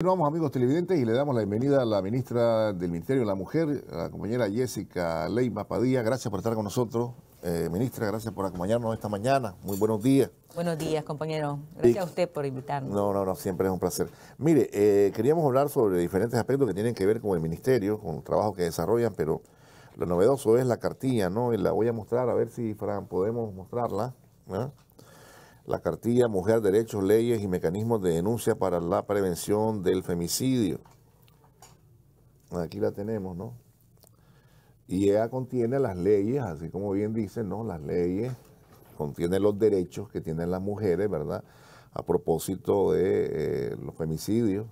Continuamos amigos televidentes y le damos la bienvenida a la ministra del Ministerio de la Mujer, la compañera Jessica Leyma Padilla. Gracias por estar con nosotros. Eh, ministra, gracias por acompañarnos esta mañana. Muy buenos días. Buenos días, compañero. Gracias a usted por invitarnos. No, no, no, siempre es un placer. Mire, eh, queríamos hablar sobre diferentes aspectos que tienen que ver con el Ministerio, con el trabajo que desarrollan, pero lo novedoso es la cartilla, ¿no? Y la voy a mostrar, a ver si, Fran, podemos mostrarla. ¿no? la cartilla Mujer, Derechos, Leyes y Mecanismos de Denuncia para la Prevención del Femicidio. Aquí la tenemos, ¿no? Y ella contiene las leyes, así como bien dice, ¿no? Las leyes, contiene los derechos que tienen las mujeres, ¿verdad? A propósito de eh, los femicidios.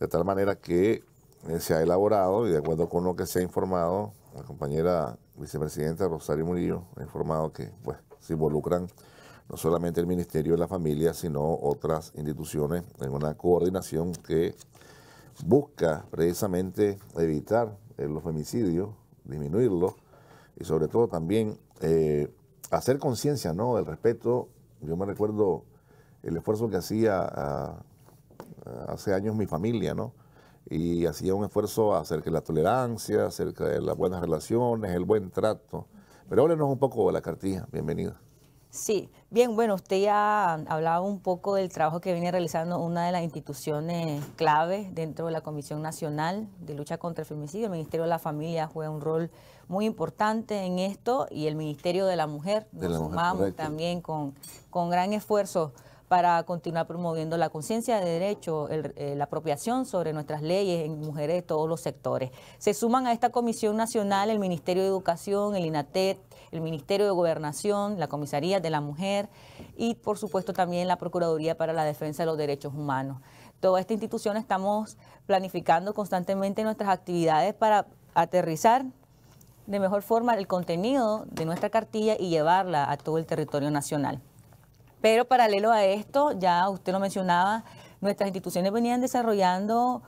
De tal manera que eh, se ha elaborado, y de acuerdo con lo que se ha informado, la compañera vicepresidenta Rosario Murillo ha informado que pues, se involucran no solamente el Ministerio de la Familia, sino otras instituciones en una coordinación que busca precisamente evitar eh, los femicidios, disminuirlos y sobre todo también eh, hacer conciencia ¿no? del respeto. Yo me recuerdo el esfuerzo que hacía ah, ah, hace años mi familia, ¿no? Y hacía un esfuerzo acerca de la tolerancia, acerca de las buenas relaciones, el buen trato. Pero háblenos un poco de la cartilla, bienvenida. Sí, Bien, bueno, usted ya hablaba un poco del trabajo que viene realizando una de las instituciones clave dentro de la Comisión Nacional de Lucha contra el Femicidio. El Ministerio de la Familia juega un rol muy importante en esto y el Ministerio de la Mujer. Nos sumamos también con, con gran esfuerzo para continuar promoviendo la conciencia de derecho, eh, la apropiación sobre nuestras leyes en mujeres de todos los sectores. Se suman a esta Comisión Nacional el Ministerio de Educación, el INATET, el Ministerio de Gobernación, la Comisaría de la Mujer y, por supuesto, también la Procuraduría para la Defensa de los Derechos Humanos. Toda esta institución estamos planificando constantemente nuestras actividades para aterrizar de mejor forma el contenido de nuestra cartilla y llevarla a todo el territorio nacional. Pero paralelo a esto, ya usted lo mencionaba, nuestras instituciones venían desarrollando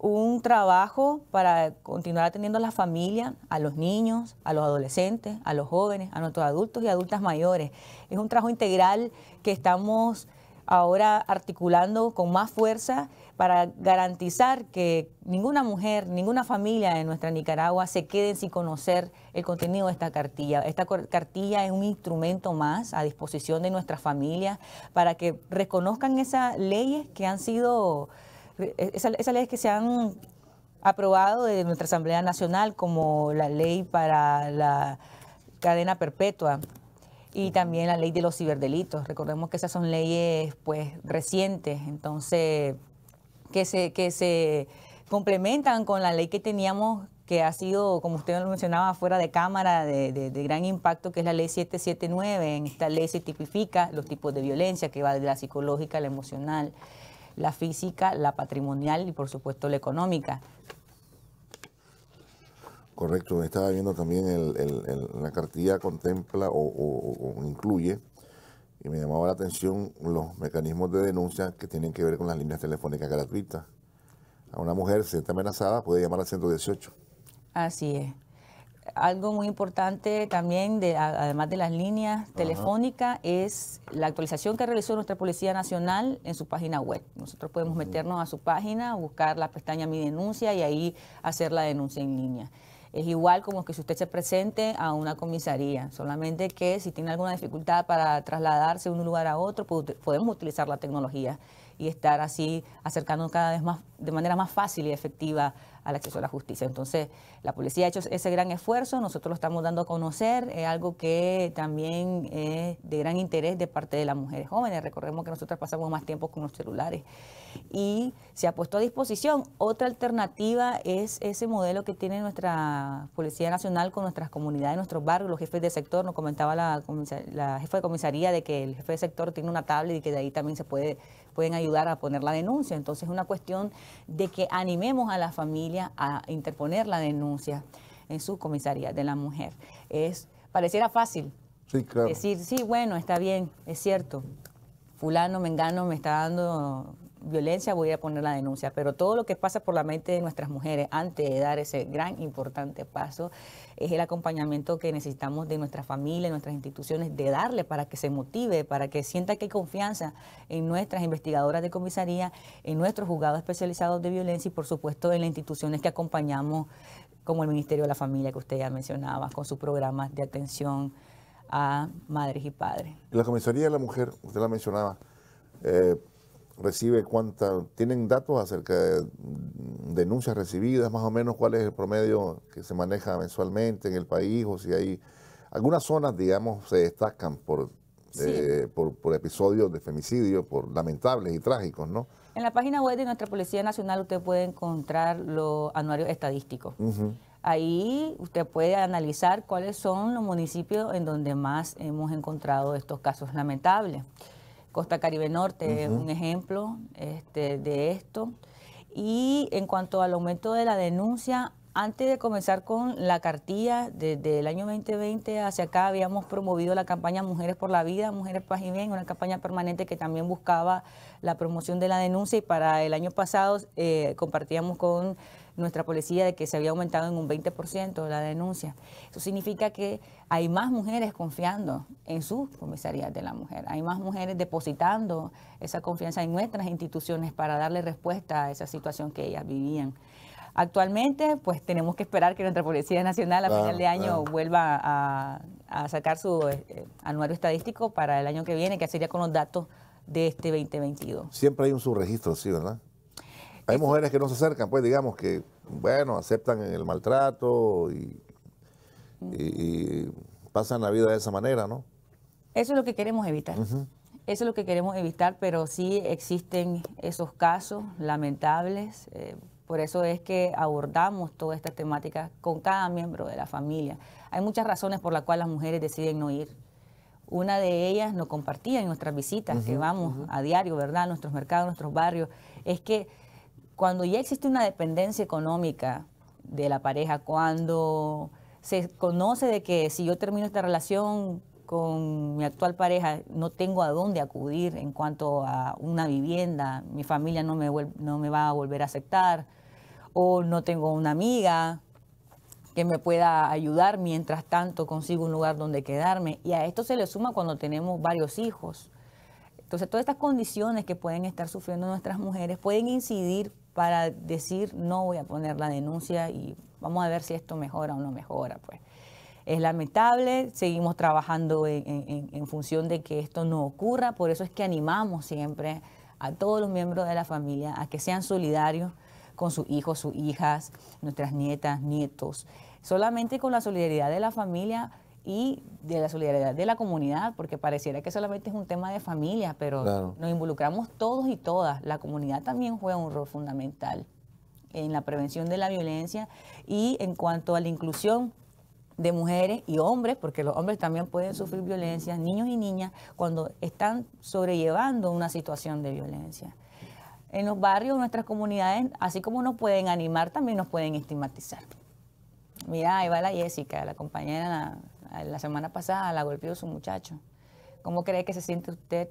un trabajo para continuar atendiendo a la familia, a los niños, a los adolescentes, a los jóvenes, a nuestros adultos y adultas mayores. Es un trabajo integral que estamos ahora articulando con más fuerza para garantizar que ninguna mujer, ninguna familia de nuestra Nicaragua se quede sin conocer el contenido de esta cartilla. Esta cartilla es un instrumento más a disposición de nuestras familias para que reconozcan esas leyes que han sido esas, leyes que se han aprobado de nuestra Asamblea Nacional, como la ley para la cadena perpetua y también la ley de los ciberdelitos. Recordemos que esas son leyes pues recientes, entonces que se, que se complementan con la ley que teníamos que ha sido, como usted lo mencionaba, fuera de cámara, de, de, gran impacto, que es la ley 779. En esta ley se tipifica los tipos de violencia, que va de la psicológica a la emocional, la física, la patrimonial y por supuesto la económica. Correcto, estaba viendo también el, la cartilla contempla o, incluye, y me llamaba la atención los mecanismos de denuncia que tienen que ver con las líneas telefónicas gratuitas. A una mujer, si está amenazada, puede llamar al 118. Así es algo muy importante también, además de las líneas telefónicas, es la actualización que realizó nuestra Policía Nacional en su página web. Nosotros podemos meternos a su página, buscar la pestaña Mi Denuncia y ahí hacer la denuncia en línea. Es igual como que si usted se presente a una comisaría, solamente que si tiene alguna dificultad para trasladarse de un lugar a otro, pues podemos utilizar la tecnología y estar así acercándonos cada vez más de manera más fácil y efectiva al acceso a la justicia. Entonces, la policía ha hecho ese gran esfuerzo, nosotros lo estamos dando a conocer, es algo que también es de gran interés de parte de las mujeres jóvenes. Recordemos que nosotras pasamos más tiempo con los celulares. Y se ha puesto a disposición. Otra alternativa es ese modelo que tiene nuestra Policía Nacional con nuestras comunidades, nuestros barrios, los jefes de sector. Nos comentaba la, la jefa de comisaría de que el jefe de sector tiene una tablet y que de ahí también se puede, pueden ayudar a poner la denuncia. Entonces, es una cuestión de que animemos a la familia a interponer la denuncia en su comisaría de la mujer. Es, pareciera fácil decir, sí, bueno, está bien, es cierto, fulano, mengano me está dando violencia voy a poner la denuncia, pero todo lo que pasa por la mente de nuestras mujeres antes de dar ese gran importante paso es el acompañamiento que necesitamos de nuestra familia, nuestras instituciones, de darle para que se motive, para que sienta que hay confianza en nuestras investigadoras de comisaría, en nuestros juzgados especializados de violencia y por supuesto en las instituciones que acompañamos como el Ministerio de la Familia que usted ya mencionaba, con sus programas de atención a madres y padres. La Comisaría de la Mujer, usted la mencionaba, eh, recibe cuánta, tienen datos acerca de mm, denuncias recibidas, más o menos cuál es el promedio que se maneja mensualmente en el país o si hay algunas zonas, digamos, se destacan por, eh, por, episodios de femicidio, por lamentables y trágicos, ¿no? En la página web de nuestra Policía Nacional usted puede encontrar los anuarios estadísticos. Ahí usted puede analizar cuáles son los municipios en donde más hemos encontrado estos casos lamentables. Costa Caribe Norte es un ejemplo este, de esto. Y en cuanto al aumento de la denuncia, antes de comenzar con la cartilla, desde el año 2020 hacia acá habíamos promovido la campaña Mujeres por la Vida, Mujeres Paz y Bien, una campaña permanente que también buscaba la promoción de la denuncia y para el año pasado eh, compartíamos con nuestra policía de que se había aumentado en un 20% la denuncia. Eso significa que hay más mujeres confiando en sus comisarías de la mujer, hay más mujeres depositando esa confianza en nuestras instituciones para darle respuesta a esa situación que ellas vivían. Actualmente, pues tenemos que esperar que nuestra Policía Nacional a final de año vuelva a, sacar su eh, eh, anuario estadístico para el año que viene, que sería con los datos de este 2022. Siempre hay un subregistro, sí, ¿verdad? Hay mujeres que no se acercan, pues digamos que, bueno, aceptan el maltrato y, mm. pasan la vida de esa manera, ¿no? Eso es lo que queremos evitar. Eso es lo que queremos evitar, pero sí existen esos casos lamentables. Eh, por eso es que abordamos todas estas temáticas con cada miembro de la familia. Hay muchas razones por las cuales las mujeres deciden no ir. Una de ellas nos compartía en nuestras visitas, que vamos a diario, ¿verdad?, a nuestros mercados, nuestros barrios, es que cuando ya existe una dependencia económica de la pareja, cuando se conoce de que si yo termino esta relación con mi actual pareja, no tengo a dónde acudir en cuanto a una vivienda, mi familia no me, no me va a volver a aceptar, o no tengo una amiga que me pueda ayudar mientras tanto consigo un lugar donde quedarme. Y a esto se le suma cuando tenemos varios hijos. Entonces, todas estas condiciones que pueden estar sufriendo nuestras mujeres pueden incidir para decir no voy a poner la denuncia y vamos a ver si esto mejora o no mejora. Pues. Es lamentable, seguimos trabajando en, en función de que esto no ocurra, por eso es que animamos siempre a todos los miembros de la familia a que sean solidarios con sus hijos, sus hijas, nuestras nietas, nietos. Solamente con la solidaridad de la familia y de la solidaridad de la comunidad, porque pareciera que solamente es un tema de familia, pero nos involucramos todos y todas. La comunidad también juega un rol fundamental en la prevención de la violencia y en cuanto a la inclusión de mujeres y hombres, porque los hombres también pueden sufrir violencia, niños y niñas, cuando están sobrellevando una situación de violencia. En los barrios, nuestras comunidades, así como nos pueden animar, también nos pueden estigmatizar. Mira, ahí va la Jessica, la compañera eh, la semana pasada la golpeó su muchacho. ¿Cómo cree que se siente usted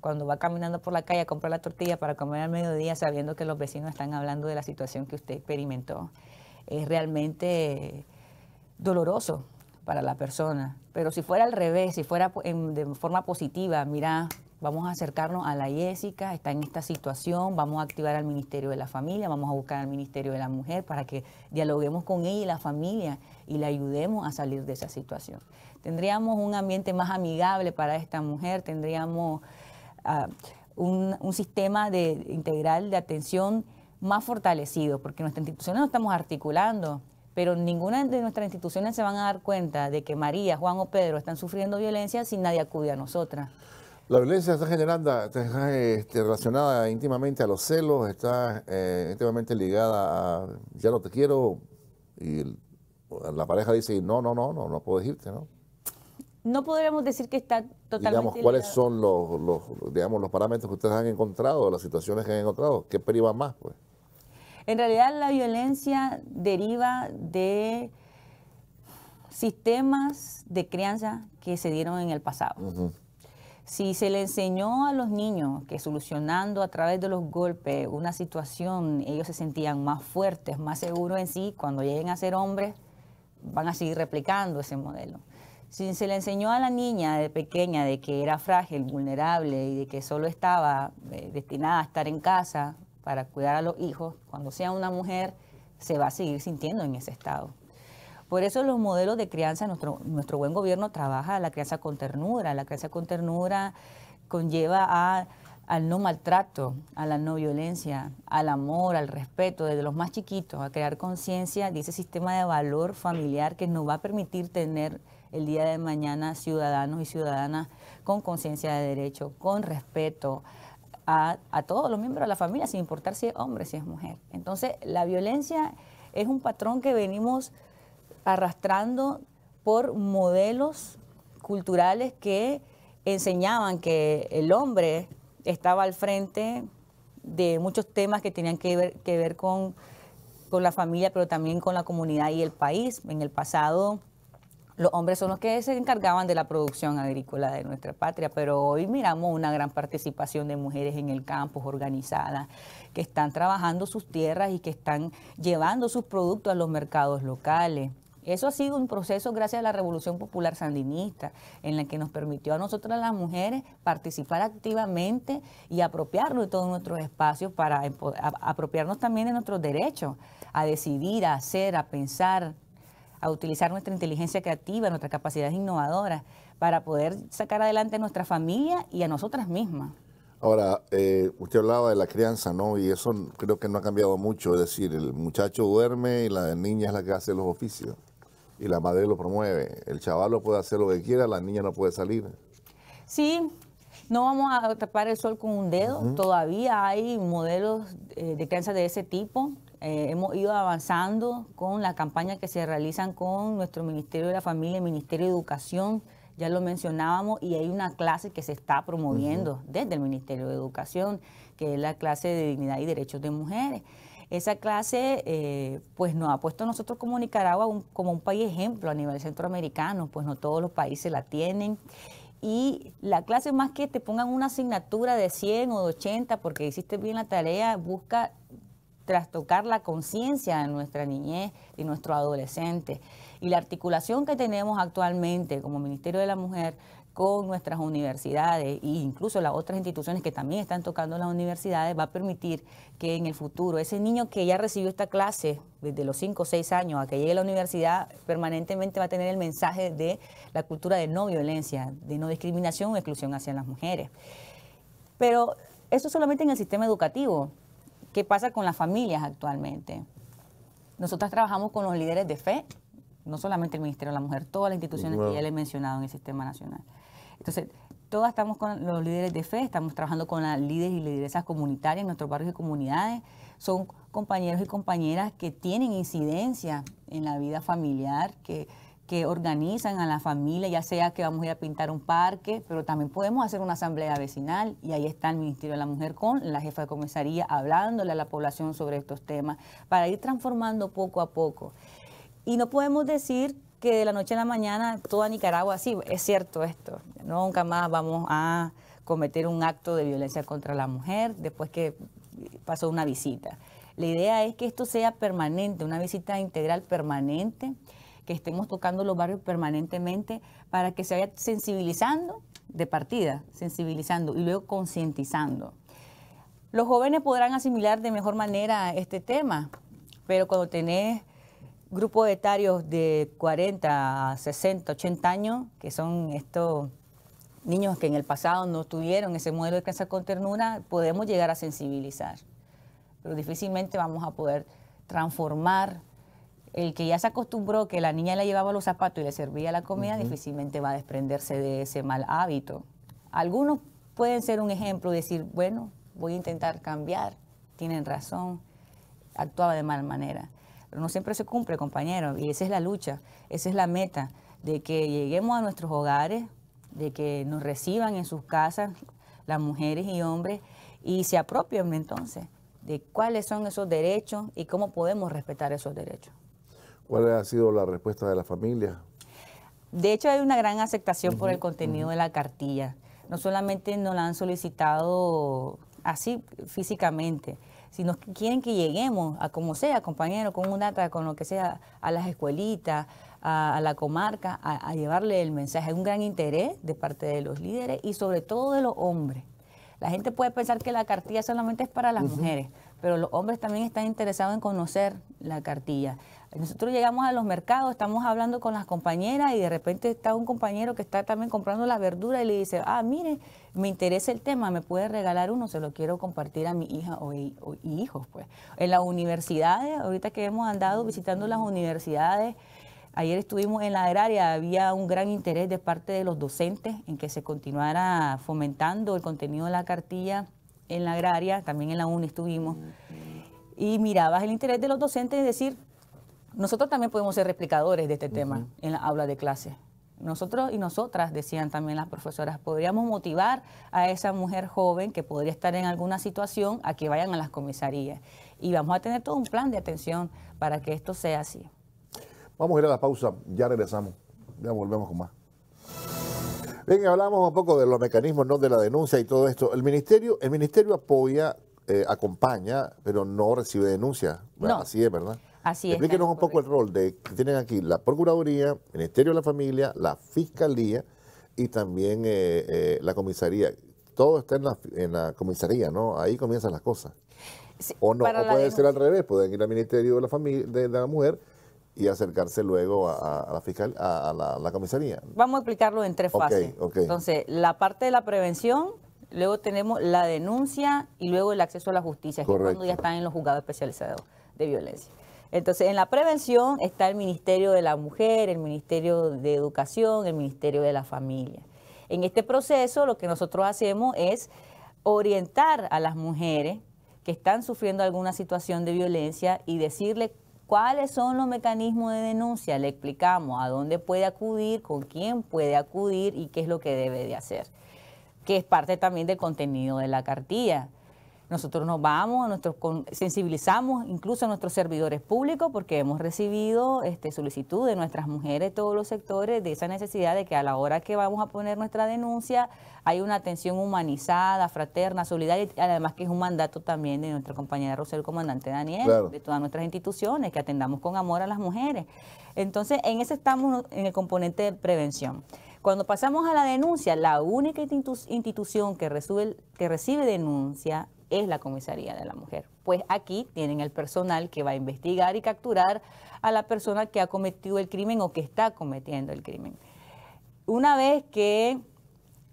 cuando va caminando por la calle a comprar la tortilla para comer al mediodía sabiendo que los vecinos están hablando de la situación que usted experimentó? Es realmente doloroso para la persona. Pero si fuera al revés, si fuera de forma positiva, mira, vamos a acercarnos a la Jéssica, está en esta situación, vamos a activar al Ministerio de la Familia, vamos a buscar al Ministerio de la Mujer para que dialoguemos con ella y la familia y la ayudemos a salir de esa situación. Tendríamos un ambiente más amigable para esta mujer, tendríamos ah, un, sistema de, integral de atención más fortalecido, porque nuestras instituciones no estamos articulando, pero ninguna de nuestras instituciones se van a dar cuenta de que María, Juan o Pedro están sufriendo violencia si nadie acude a nosotras. La violencia está generando, está este, relacionada íntimamente a los celos, está eh, íntimamente ligada a ya no te quiero y la pareja dice no, no, no, no, no puedes irte, ¿no? No podríamos decir que está totalmente. Digamos, ¿cuáles son los, digamos, los parámetros que ustedes han encontrado, las situaciones que han encontrado? ¿Qué priva más, pues? En realidad, la violencia deriva de sistemas de crianza que se dieron en el pasado. Si se le enseñó a los niños que solucionando a través de los golpes una situación, ellos se sentían más fuertes, más seguros en sí, cuando lleguen a ser hombres, van a seguir replicando ese modelo. Si se le enseñó a la niña de pequeña de que era frágil, vulnerable y de que solo estaba eh, destinada a estar en casa para cuidar a los hijos, cuando sea una mujer, se va a seguir sintiendo en ese estado. Por eso los modelos de crianza, nuestro, nuestro buen gobierno trabaja la crianza con ternura. La crianza con ternura conlleva a, al no maltrato, a la no violencia, al amor, al respeto, desde los más chiquitos, a crear conciencia de ese sistema de valor familiar que nos va a permitir tener el día de mañana ciudadanos y ciudadanas con conciencia de derecho, con respeto a, a, todos los miembros de la familia, sin importar si es hombre, si es mujer. Entonces, la violencia es un patrón que venimos arrastrando por modelos culturales que enseñaban que el hombre estaba al frente de muchos temas que tenían que ver, que ver con, con, la familia, pero también con la comunidad y el país. En el pasado, los hombres son los que se encargaban de la producción agrícola de nuestra patria, pero hoy miramos una gran participación de mujeres en el campo, organizadas, que están trabajando sus tierras y que están llevando sus productos a los mercados locales. Eso ha sido un proceso gracias a la Revolución Popular Sandinista, en la que nos permitió a nosotras las mujeres participar activamente y apropiarnos de todos nuestros espacios para apropiarnos también de nuestros derechos, a decidir, a hacer, a pensar, a utilizar nuestra inteligencia creativa, nuestras capacidades innovadoras, para poder sacar adelante a nuestra familia y a nosotras mismas. Ahora, eh, usted hablaba de la crianza, ¿no? Y eso creo que no ha cambiado mucho. Es decir, el muchacho duerme y la niña es la que hace los oficios y la madre lo promueve. El chaval lo puede hacer lo que quiera, la niña no puede salir. Sí, no vamos a tapar el sol con un dedo. Todavía hay modelos eh, de crianza de ese tipo. Eh, hemos ido avanzando con la campaña que se realizan con nuestro Ministerio de la Familia y Ministerio de Educación. Ya lo mencionábamos y hay una clase que se está promoviendo desde el Ministerio de Educación, que es la clase de dignidad y derechos de mujeres. Esa clase eh, pues nos ha puesto a nosotros como Nicaragua como un país ejemplo a nivel centroamericano, pues no todos los países la tienen y la clase más que te pongan una asignatura de 100 o de 80 porque hiciste bien la tarea, busca trastocar la conciencia de nuestra niñez y nuestro adolescente. Y la articulación que tenemos actualmente como Ministerio de la Mujer con nuestras universidades e incluso las otras instituciones que también están tocando las universidades va a permitir que en el futuro ese niño que ya recibió esta clase desde los 5 o 6 años a que llegue a la universidad permanentemente va a tener el mensaje de la cultura de no violencia, de no discriminación o exclusión hacia las mujeres. Pero eso solamente en el sistema educativo. ¿Qué pasa con las familias actualmente? Nosotras trabajamos con los líderes de fe no solamente el Ministerio de la Mujer, todas las instituciones que ya le he mencionado en el sistema nacional. Entonces, todas estamos con los líderes de fe, estamos trabajando con las líderes y lideresas comunitarias en nuestros barrios y comunidades. Son compañeros y compañeras que tienen incidencia en la vida familiar, que, que organizan a la familia, ya sea que vamos a ir a pintar un parque, pero también podemos hacer una asamblea vecinal y ahí está el Ministerio de la Mujer con la jefa de comisaría hablándole a la población sobre estos temas para ir transformando poco a poco. Y no podemos decir que de la noche a la mañana toda Nicaragua, sí, es cierto esto, nunca más vamos a cometer un acto de violencia contra la mujer después que pasó una visita. La idea es que esto sea permanente, una visita integral permanente, que estemos tocando los barrios permanentemente para que se vaya sensibilizando de partida, sensibilizando y luego concientizando. Los jóvenes podrán asimilar de mejor manera este tema, pero cuando tenés grupos etarios de 40, 60, 80 años, que son estos niños que en el pasado no tuvieron ese modelo de crianza con ternura, podemos llegar a sensibilizar, pero difícilmente vamos a poder transformar el que ya se acostumbró que la niña le llevaba los zapatos y le servía la comida, difícilmente va a desprenderse de ese mal hábito. Algunos pueden ser un ejemplo y decir, bueno, voy a intentar cambiar, tienen razón, actuaba de mal manera. Pero no siempre se cumple, compañeros, y esa es la lucha, esa es la meta, de que lleguemos a nuestros hogares, de que nos reciban en sus casas las mujeres y hombres y se apropien entonces de cuáles son esos derechos y cómo podemos respetar esos derechos. ¿Cuál ha sido la respuesta de la familia? De hecho, hay una gran aceptación por el contenido de la cartilla. No solamente nos la han solicitado así físicamente, si nos quieren que lleguemos a como sea, compañero, con un data, con lo que sea, a las escuelitas, a, la comarca, a, llevarle el mensaje. Hay un gran interés de parte de los líderes y sobre todo de los hombres. La gente puede pensar que la cartilla solamente es para las mujeres, pero los hombres también están interesados en conocer la cartilla. Nosotros llegamos a los mercados, estamos hablando con las compañeras y de repente está un compañero que está también comprando las verduras y le dice, ah, mire, me interesa el tema, me puede regalar uno, se lo quiero compartir a mi hija o, hijos. Pues. En las universidades, ahorita que hemos andado visitando las universidades, ayer estuvimos en la agraria, había un gran interés de parte de los docentes en que se continuara fomentando el contenido de la cartilla en la agraria, también en la UNE estuvimos. Y mirabas el interés de los docentes, es decir, nosotros también podemos ser replicadores de este tema en la aula de clase. Nosotros y nosotras, decían también las profesoras, podríamos motivar a esa mujer joven que podría estar en alguna situación a que vayan a las comisarías. Y vamos a tener todo un plan de atención para que esto sea así. Vamos a ir a la pausa, ya regresamos, ya volvemos con más. Bien, hablamos un poco de los mecanismos ¿no? de la denuncia y todo esto. El ministerio, el ministerio apoya, eh, acompaña, pero no recibe denuncia. Así es, ¿verdad? Así es. Explíquenos un poco el rol de, que tienen aquí la Procuraduría, el Ministerio de la Familia, la Fiscalía y también eh, eh, la Comisaría. Todo está en la, comisaría, ¿no? Ahí comienzan las cosas. o no, puede ser al revés, pueden ir al Ministerio de la, familia, de, la Mujer y acercarse luego a, la fiscal, a, la, comisaría. Vamos a explicarlo en tres fases. Entonces, la parte de la prevención, luego tenemos la denuncia y luego el acceso a la justicia, que cuando ya están en los juzgados especializados de violencia. Entonces, en la prevención está el Ministerio de la Mujer, el Ministerio de Educación, el Ministerio de la Familia. En este proceso lo que nosotros hacemos es orientar a las mujeres que están sufriendo alguna situación de violencia y decirle cuáles son los mecanismos de denuncia. Le explicamos a dónde puede acudir, con quién puede acudir y qué es lo que debe de hacer, que es parte también del contenido de la cartilla. Nosotros nos vamos, nosotros sensibilizamos incluso a nuestros servidores públicos porque hemos recibido este, solicitud de nuestras mujeres de todos los sectores de esa necesidad de que a la hora que vamos a poner nuestra denuncia hay una atención humanizada, fraterna, solidaria, además que es un mandato también de nuestra compañera Rosel, comandante Daniel, de todas nuestras instituciones, que atendamos con amor a las mujeres. Entonces, en ese estamos en el componente de prevención. Cuando pasamos a la denuncia, la única institución que que recibe denuncia es la comisaría de la mujer. Pues aquí tienen el personal que va a investigar y capturar a la persona que ha cometido el crimen o que está cometiendo el crimen. Una vez que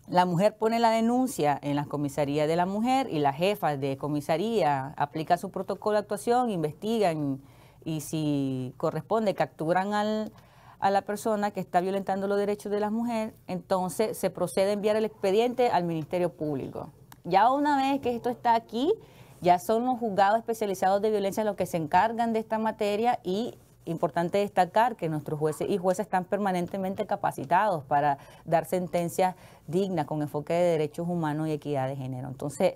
la mujer pone la denuncia en la comisaría de la mujer y la jefa de comisaría aplica su protocolo de actuación, investigan y si corresponde capturan a la persona que está violentando los derechos de las mujeres, entonces se procede a enviar el expediente al Ministerio Público. Ya una vez que esto está aquí, ya son los juzgados especializados de violencia los que se encargan de esta materia y importante destacar que nuestros jueces y jueces están permanentemente capacitados para dar sentencias dignas con enfoque de derechos humanos y equidad de género. Entonces,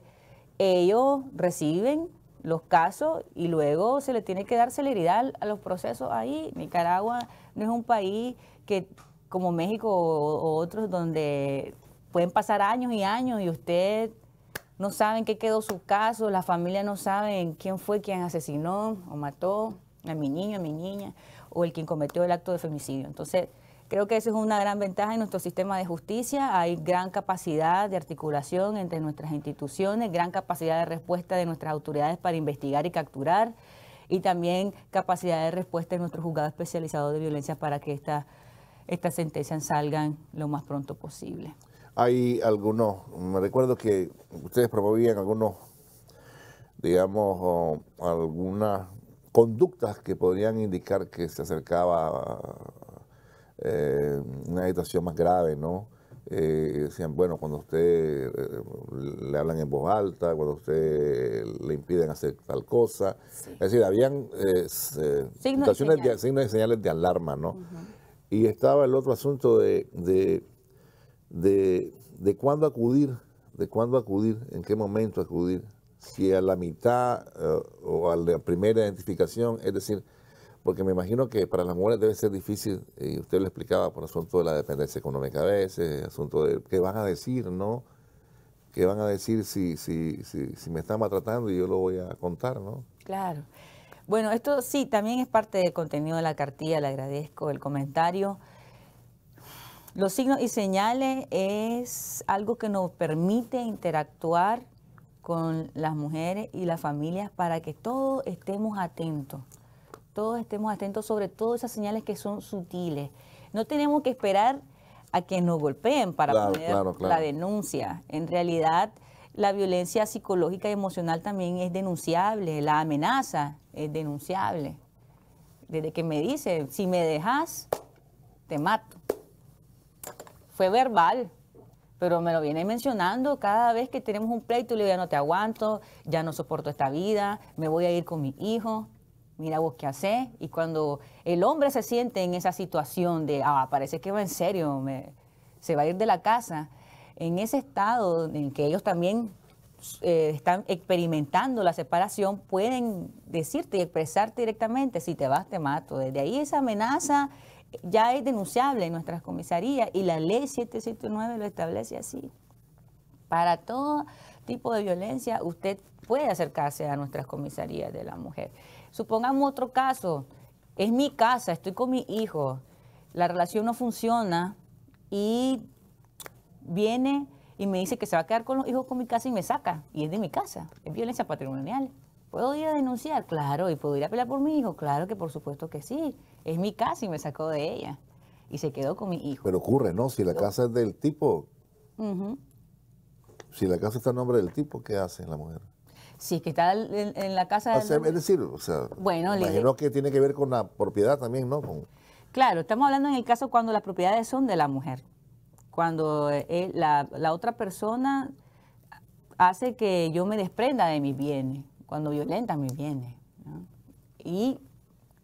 ellos reciben los casos y luego se le tiene que dar celeridad a los procesos ahí. Nicaragua no es un país que como México o, o otros donde pueden pasar años y años y usted no saben qué quedó su caso, la familia no sabe quién fue quien asesinó o mató a mi niño, a mi niña, o el quien cometió el acto de femicidio. Entonces, creo que eso es una gran ventaja en nuestro sistema de justicia. Hay gran capacidad de articulación entre nuestras instituciones, gran capacidad de respuesta de nuestras autoridades para investigar y capturar, y también capacidad de respuesta de nuestro juzgado especializado de violencia para que estas sentencias salgan lo más pronto posible. Hay algunos, me recuerdo que ustedes promovían algunos, digamos, algunas conductas que podrían indicar que se acercaba eh, una situación más grave, ¿no? Eh, decían, bueno, cuando usted eh, le hablan en voz alta, cuando usted le impiden hacer tal cosa. Es decir, habían situaciones de, signos y señales de alarma, ¿no? Y estaba el otro asunto de de, de cuándo acudir, de cuándo acudir, en qué momento acudir, si a la mitad eh, o a la primera identificación, es decir, porque me imagino que para las mujeres debe ser difícil, y usted lo explicaba por asunto de la dependencia económica a veces, asunto de qué van a decir, ¿no? ¿Qué van a decir si, si, si, si me están maltratando y yo lo voy a contar, ¿no? Claro. Bueno, esto sí, también es parte del contenido de la cartilla, le agradezco el comentario. Los signos y señales es algo que nos permite interactuar con las mujeres y las familias para que todos estemos atentos. Todos estemos atentos sobre todas esas señales que son sutiles. No tenemos que esperar a que nos golpeen para poder poner la denuncia. En realidad, la violencia psicológica y emocional también es denunciable, la amenaza es denunciable. Desde que me dice, si me dejas, te mato fue verbal, pero me lo viene mencionando cada vez que tenemos un pleito, le digo, ya no te aguanto, ya no soporto esta vida, me voy a ir con mi hijo, mira vos qué haces. Y cuando el hombre se siente en esa situación de, ah, parece que va en serio, se va a ir de la casa, en ese estado en que ellos también eh, están experimentando la separación, pueden decirte y expresarte directamente, si te vas, te mato. Desde ahí esa amenaza ya es denunciable en nuestras comisarías y la ley 779 lo establece así. Para todo tipo de violencia, usted puede acercarse a nuestras comisarías de la mujer. Supongamos otro caso, es mi casa, estoy con mi hijo, la relación no funciona y viene y me dice que se va a quedar con los hijos con mi casa y me saca, y es de mi casa, es violencia patrimonial. ¿Puedo ir a denunciar? Claro, y puedo ir a pelear por mi hijo, claro que por supuesto que sí. Es mi casa y me sacó de ella. Y se quedó con mi hijo. Pero ocurre, ¿no? Si la casa es del tipo, si la casa está en nombre del tipo, ¿qué hace la mujer? Si es que está en, la casa ah, del... es decir, o sea, bueno, imagino que tiene que ver con la propiedad también, ¿no? Claro, estamos hablando en el caso cuando las propiedades son de la mujer. Cuando eh, la otra persona hace que yo me desprenda de mis bienes cuando violenta me viene. Y,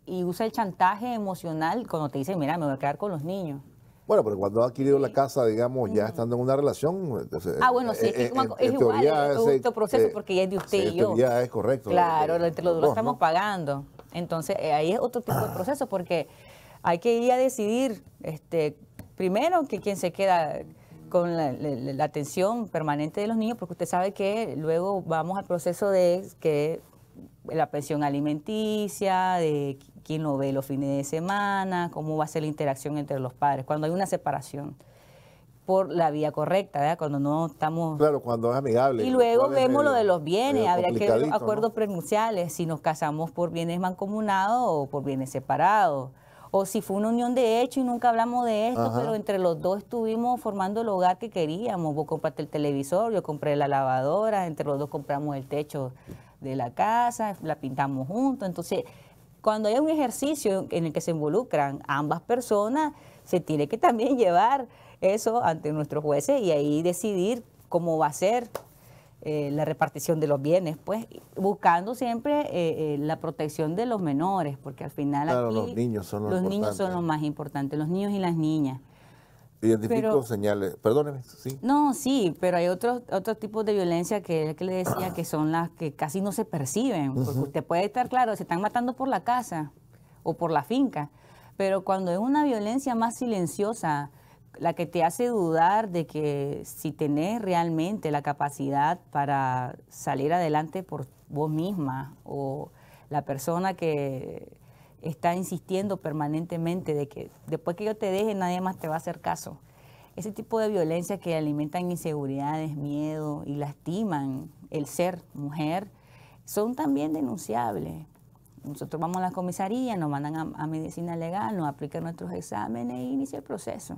y, usa el chantaje emocional cuando te dice, mira, me voy a quedar con los niños. Bueno, pero cuando ha adquirido la casa, digamos, ya estando en una relación. ah, bueno, sí, es, eh, igual, es proceso eh, porque ya es de usted y yo. Ya es correcto. Claro, eh, lo estamos pagando. Entonces, ahí es otro tipo de proceso porque hay que ir a decidir, este, primero, que quién se queda con la, atención permanente de los niños, porque usted sabe que luego vamos al proceso de que la pensión alimenticia, de quién lo ve los fines de semana, cómo va a ser la interacción entre los padres, cuando hay una separación por la vía correcta, cuando no estamos... Claro, cuando es amigable. Y luego vemos lo de los bienes, habría que ver acuerdos prenunciales si nos casamos por bienes mancomunados o por bienes separados o si fue una unión de hecho y nunca hablamos de esto, pero entre los dos estuvimos formando el hogar que queríamos. Vos compraste el televisor, yo compré la lavadora, entre los dos compramos el techo de la casa, la pintamos juntos. Entonces, cuando hay un ejercicio en el que se involucran ambas personas, se tiene que también llevar eso ante nuestros jueces y ahí decidir cómo va a ser eh, la repartición de los bienes, pues buscando siempre eh, eh, la protección de los menores, porque al final los niños son los, los niños son los más importantes, los niños y las niñas. Identifico señales, perdóneme, sí. No, sí, pero hay otros otro tipos de violencia que, le decía que son las que casi no se perciben, porque usted puede estar claro, se están matando por la casa o por la finca, pero cuando es una violencia más silenciosa, la que te hace dudar de que si tenés realmente la capacidad para salir adelante por vos misma o la persona que está insistiendo permanentemente de que después que yo te deje nadie más te va a hacer caso. Ese tipo de violencia que alimentan inseguridades, miedo y lastiman el ser mujer son también denunciables. Nosotros vamos a la comisaría, nos mandan a, medicina legal, nos aplican nuestros exámenes e inicia el proceso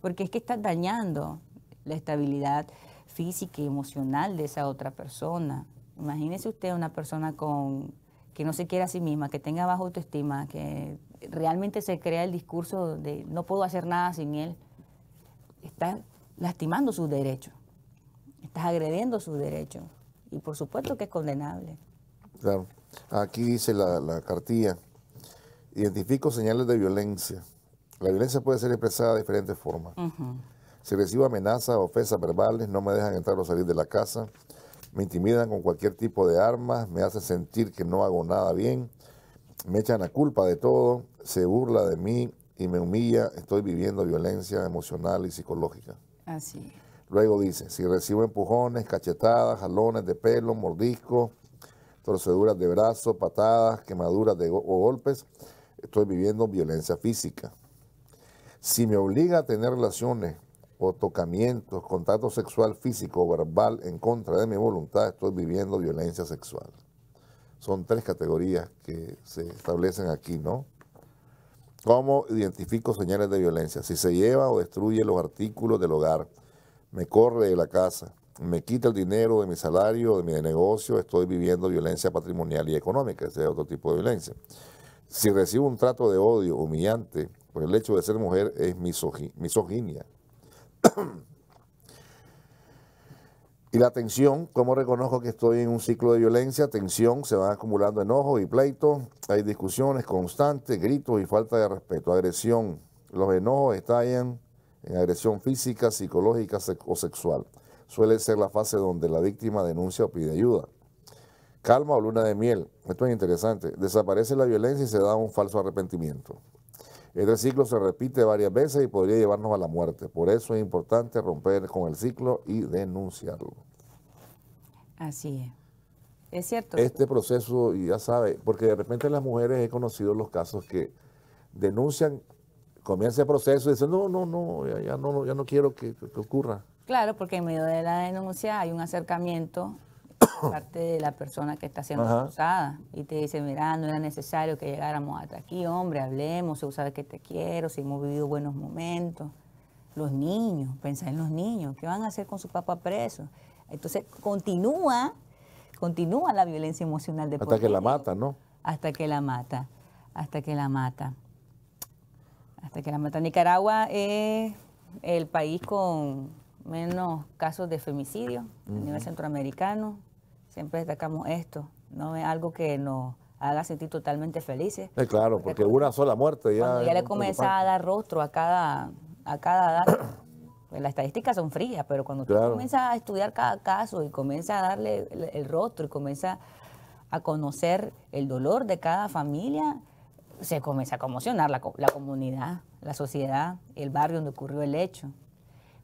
porque es que estás dañando la estabilidad física y emocional de esa otra persona. Imagínese usted una persona con que no se quiera a sí misma, que tenga baja autoestima, que realmente se crea el discurso de no puedo hacer nada sin él. Estás lastimando sus derechos, estás agrediendo sus derechos y por supuesto que es condenable. Claro. Aquí dice la cartilla, identifico señales de violencia la violencia puede ser expresada de diferentes formas. Si recibo amenazas, ofensas verbales, no me dejan entrar o salir de la casa, me intimidan con cualquier tipo de armas, me hacen sentir que no hago nada bien, me echan la culpa de todo, se burla de mí y me humilla, estoy viviendo violencia emocional y psicológica. Así. Luego dice, si recibo empujones, cachetadas, jalones de pelo, mordiscos, torceduras de brazos, patadas, quemaduras de o golpes, estoy viviendo violencia física. Si me obliga a tener relaciones o tocamientos, contacto sexual físico o verbal en contra de mi voluntad, estoy viviendo violencia sexual. Son tres categorías que se establecen aquí, ¿no? ¿Cómo identifico señales de violencia? Si se lleva o destruye los artículos del hogar, me corre de la casa, me quita el dinero de mi salario, de mi negocio, estoy viviendo violencia patrimonial y económica, ese es otro tipo de violencia. Si recibo un trato de odio humillante por el hecho de ser mujer, es misoginia. y la tensión, ¿cómo reconozco que estoy en un ciclo de violencia? Tensión, se van acumulando enojos y pleitos, hay discusiones constantes, gritos y falta de respeto, agresión. Los enojos estallan en agresión física, psicológica o sexual. Suele ser la fase donde la víctima denuncia o pide ayuda. Calma o luna de miel. Esto es interesante. Desaparece la violencia y se da un falso arrepentimiento. Este ciclo se repite varias veces y podría llevarnos a la muerte. Por eso es importante romper con el ciclo y denunciarlo. Así es. Es cierto. Este proceso, ya sabe, porque de repente las mujeres he conocido los casos que denuncian, comienza el proceso y dicen, no, no, no, ya, no, ya no quiero que, que ocurra. Claro, porque en medio de la denuncia hay un acercamiento parte de la persona que está siendo y te dice, mira, no era necesario que llegáramos hasta aquí, hombre, hablemos, tú sabes que te quiero, si hemos vivido buenos momentos. Los niños, pensar en los niños, ¿qué van a hacer con su papá preso? Entonces continúa, continúa la violencia emocional de Hasta que la mata, ¿no? Hasta que la mata, hasta que la mata. Hasta que la mata. Nicaragua es el país con menos casos de femicidio a nivel centroamericano. Siempre destacamos esto, no es algo que nos haga sentir totalmente felices. Eh, claro, porque, una sola muerte ya... Cuando ya le comienza a dar rostro a cada, a cada dato, pues las estadísticas son frías, pero cuando tú comienzas a estudiar cada caso y comienza a darle el, rostro y comienza a conocer el dolor de cada familia, se comienza a conmocionar la, la comunidad, la sociedad, el barrio donde ocurrió el hecho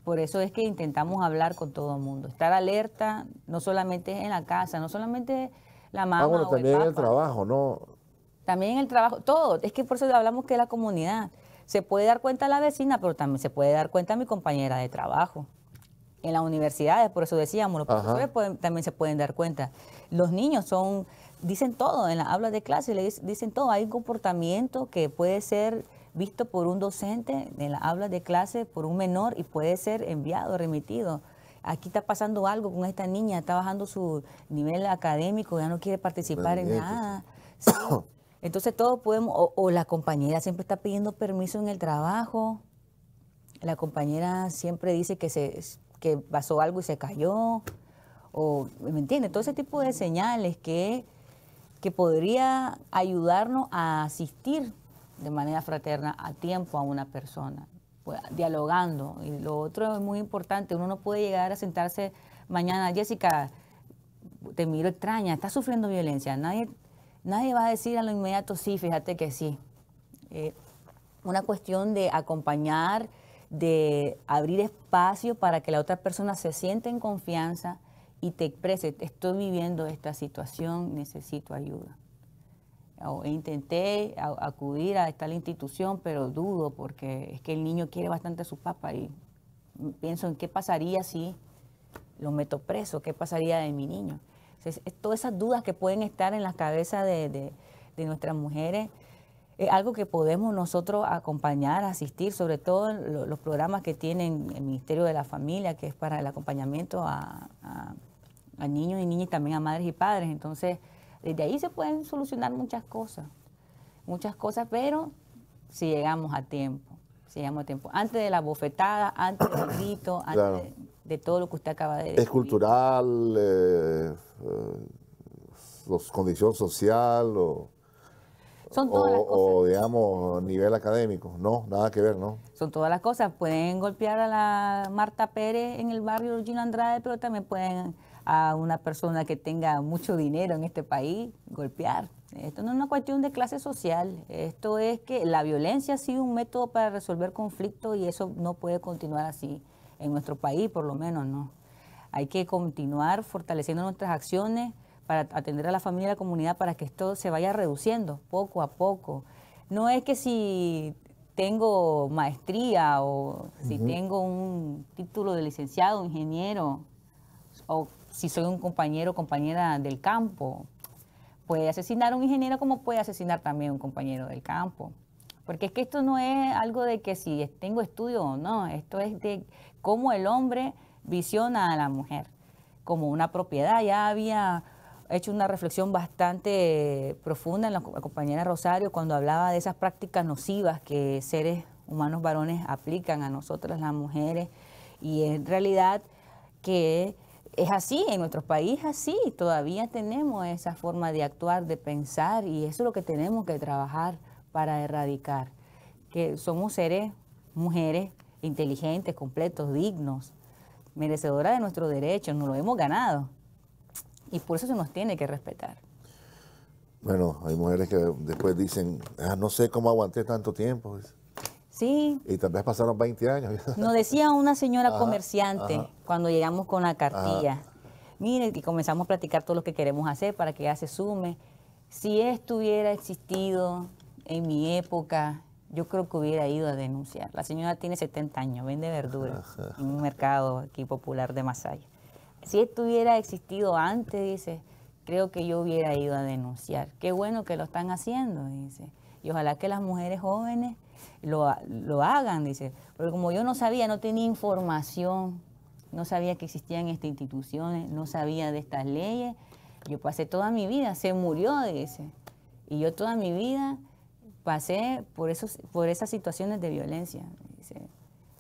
por eso es que intentamos hablar con todo el mundo, estar alerta, no solamente en la casa, no solamente la ah, mamá. Ah, bueno, también el en el trabajo, ¿no? También en el trabajo, todo. Es que por eso hablamos que la comunidad se puede dar cuenta la vecina, pero también se puede dar cuenta mi compañera de trabajo. En las universidades, por eso decíamos, los profesores también se pueden dar cuenta. Los niños son, dicen todo, en las aulas de clase, le dicen todo. Hay un comportamiento que puede ser visto por un docente en las aulas de clase, por un menor y puede ser enviado, remitido. Aquí está pasando algo con esta niña, está bajando su nivel académico, ya no quiere participar en nada. Pues. Entonces todos podemos, o, la compañera siempre está pidiendo permiso en el trabajo, la compañera siempre dice que, se, pasó algo y se cayó, o, ¿me entiendes? Todo ese tipo de señales que, que podría ayudarnos a asistir de manera fraterna a tiempo a una persona, pues, dialogando. Y lo otro es muy importante, uno no puede llegar a sentarse mañana, Jessica, te miro extraña, estás sufriendo violencia. Nadie, nadie va a decir a lo inmediato, sí, fíjate que sí. Eh, una cuestión de acompañar, de abrir espacio para que la otra persona se sienta en confianza y te exprese, estoy viviendo esta situación, necesito ayuda intenté acudir a esta institución, pero dudo porque es que el niño quiere bastante a su papá y pienso en qué pasaría si lo meto preso, qué pasaría de mi niño. Entonces, todas esas dudas que pueden estar en la cabeza de, de, nuestras mujeres es algo que podemos nosotros acompañar, asistir, sobre todo los, los programas que tienen el Ministerio de la Familia, que es para el acompañamiento a, a, a niños y niñas y también a madres y padres. Entonces, desde ahí se pueden solucionar muchas cosas, muchas cosas, pero si llegamos a tiempo, si llegamos a tiempo, antes de la bofetada, antes del grito, antes de, todo lo que usted acaba de decir. Es cultural, eh, eh, condición social o... digamos, nivel académico. No, nada que ver, ¿no? Son todas las cosas. Pueden golpear a la Marta Pérez en el barrio Gino Andrade, pero también pueden a una persona que tenga mucho dinero en este país, golpear. Esto no es una cuestión de clase social, esto es que la violencia ha sido un método para resolver conflictos y eso no puede continuar así en nuestro país, por lo menos no. Hay que continuar fortaleciendo nuestras acciones para atender a la familia y a la comunidad para que esto se vaya reduciendo poco a poco. No es que si tengo maestría o si tengo un título de licenciado, ingeniero o si soy un compañero o compañera del campo, puede asesinar a un ingeniero como puede asesinar también a un compañero del campo. Porque es que esto no es algo de que si tengo estudio o no, esto es de cómo el hombre visiona a la mujer como una propiedad. Ya había hecho una reflexión bastante profunda en la compañera Rosario cuando hablaba de esas prácticas nocivas que seres humanos varones aplican a nosotras las mujeres y en realidad que es así, en nuestro país así, todavía tenemos esa forma de actuar, de pensar y eso es lo que tenemos que trabajar para erradicar, que somos seres, mujeres inteligentes, completos, dignos, merecedoras de nuestros derechos, nos lo hemos ganado y por eso se nos tiene que respetar. Bueno, hay mujeres que después dicen, ah, no sé cómo aguanté tanto tiempo. Y tal vez pasaron 20 años. Nos decía una señora comerciante cuando llegamos con la cartilla, mire, y comenzamos a platicar todo lo que queremos hacer para que ya se sume. Si esto hubiera existido en mi época, yo creo que hubiera ido a denunciar. La señora tiene 70 años, vende verduras en un mercado aquí popular de Masaya. Si esto hubiera existido antes, dice, creo que yo hubiera ido a denunciar. Qué bueno que lo están haciendo, dice. Y ojalá que las mujeres jóvenes lo, hagan, dice. Porque como yo no sabía, no tenía información, no sabía que existían estas instituciones, no sabía de estas leyes, yo pasé toda mi vida, se murió, dice. Y yo toda mi vida pasé por, esos, por esas situaciones de violencia.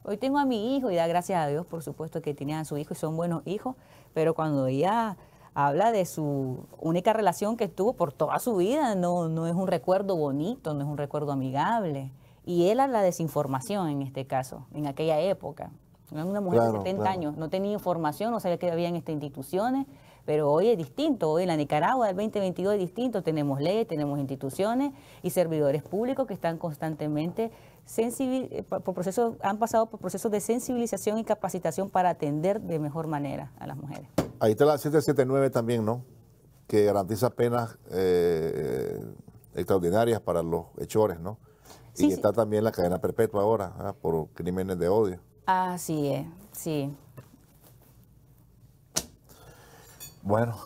Hoy tengo a mi hijo y da gracias a Dios, por supuesto, que tenía a su hijo y son buenos hijos, pero cuando ella habla de su única relación que tuvo por toda su vida, no, no es un recuerdo bonito, no es un recuerdo amigable. Y él la desinformación en este caso, en aquella época. Una mujer de 70 años no tenía información, no sabía que había en estas instituciones, pero hoy es distinto. Hoy en la Nicaragua del 2022 es distinto. Tenemos leyes, tenemos instituciones y servidores públicos que están constantemente eh, por han pasado por procesos de sensibilización y capacitación para atender de mejor manera a las mujeres. Ahí está la 779 también, ¿no? Que garantiza penas eh, extraordinarias para los hechores, ¿no? y está también la cadena perpetua ahora, por crímenes de odio. Ah, sí, sí. Bueno,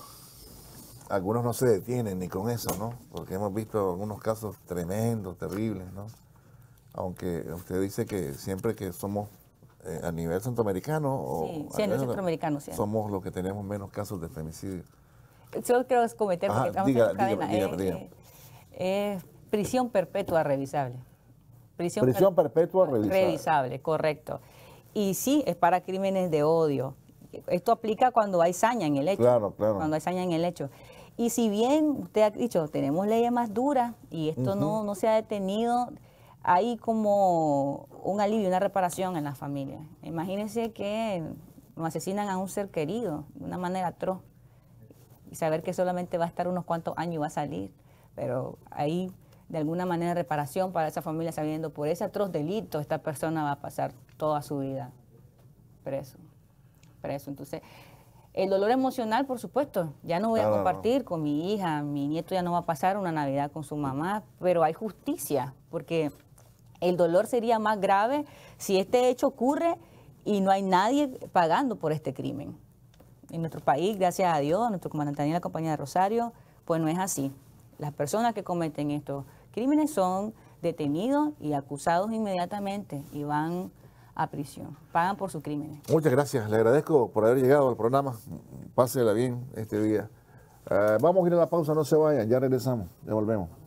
algunos no se detienen ni con eso, ¿no? Porque hemos visto algunos casos tremendos, terribles, ¿no? Aunque usted dice que siempre que somos eh, a nivel centroamericano o a centroamericano, somos los que tenemos menos casos de femicidio. Yo creo que es cometer estamos en cadena. Eh, eh, prisión perpetua revisable. Prisión, perpetua ah, revisable. correcto. Y sí, es para crímenes de odio. Esto aplica cuando hay saña en el hecho. Claro, claro. Cuando hay saña en el hecho. Y si bien usted ha dicho, tenemos leyes más duras y esto no, no se ha detenido, hay como un alivio, una reparación en la familia. Imagínense que nos asesinan a un ser querido de una manera atroz y saber que solamente va a estar unos cuantos años y va a salir. Pero ahí de alguna manera reparación para esa familia sabiendo por ese atroz delito esta persona va a pasar toda su vida preso, preso. Entonces, el dolor emocional, por supuesto, ya no voy a compartir con mi hija, mi nieto ya no va a pasar una Navidad con su mamá, pero hay justicia, porque el dolor sería más grave si este hecho ocurre y no hay nadie pagando por este crimen. En nuestro país, gracias a Dios, nuestro comandante Daniel, la compañía de Rosario, pues no es así. Las personas que cometen esto crímenes son detenidos y acusados inmediatamente y van a prisión, pagan por sus crímenes. Muchas gracias, le agradezco por haber llegado al programa, pásela bien este día. Ah, vamos a ir a la pausa, no se vayan, ya regresamos, ya volvemos.